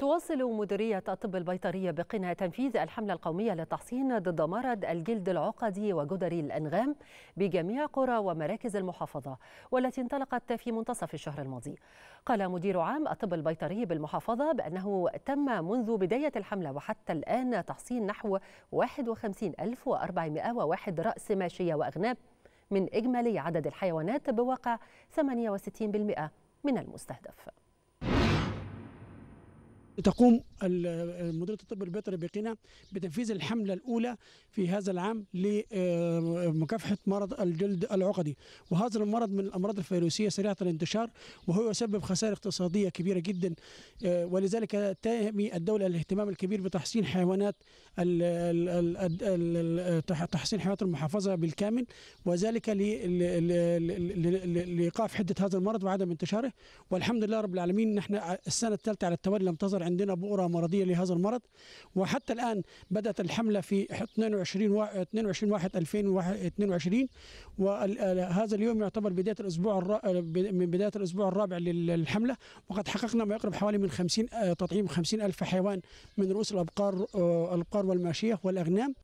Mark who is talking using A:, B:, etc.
A: تواصل مديرية الطب البيطرية بقنا تنفيذ الحملة القومية للتحصين ضد مرض الجلد العقدي وجدري الأنغام بجميع قرى ومراكز المحافظة والتي انطلقت في منتصف الشهر الماضي قال مدير عام الطب البيطري بالمحافظة بأنه تم منذ بداية الحملة وحتى الآن تحصين نحو 51401 رأس ماشية وأغنام من إجمالي عدد الحيوانات بواقع 68% من المستهدف
B: تقوم مديريه الطب البيطري بقنا بتنفيذ الحمله الاولى في هذا العام لمكافحه آه، مرض الجلد العقدي وهذا المرض من الامراض الفيروسيه سريعه الانتشار وهو يسبب خسائر اقتصاديه كبيره جدا آه، ولذلك تهمي الدوله الاهتمام الكبير بتحصين حيوانات تحصين حيوانات المحافظه بالكامل وذلك لايقاف حده هذا المرض وعدم انتشاره والحمد لله رب العالمين نحن السنه الثالثه على التوالي لم تظهر عندنا بؤره مرضيه لهذا المرض وحتى الان بدات الحمله في 22 و... 22 1 2022 وهذا اليوم يعتبر بدايه الاسبوع الر... آه، من بدايه الاسبوع الرابع للحمله وقد حققنا ما يقرب حوالي من 50 آه، تطعيم 50 الف حيوان من رؤوس الابقار آه، الابقار والماشيه والاغنام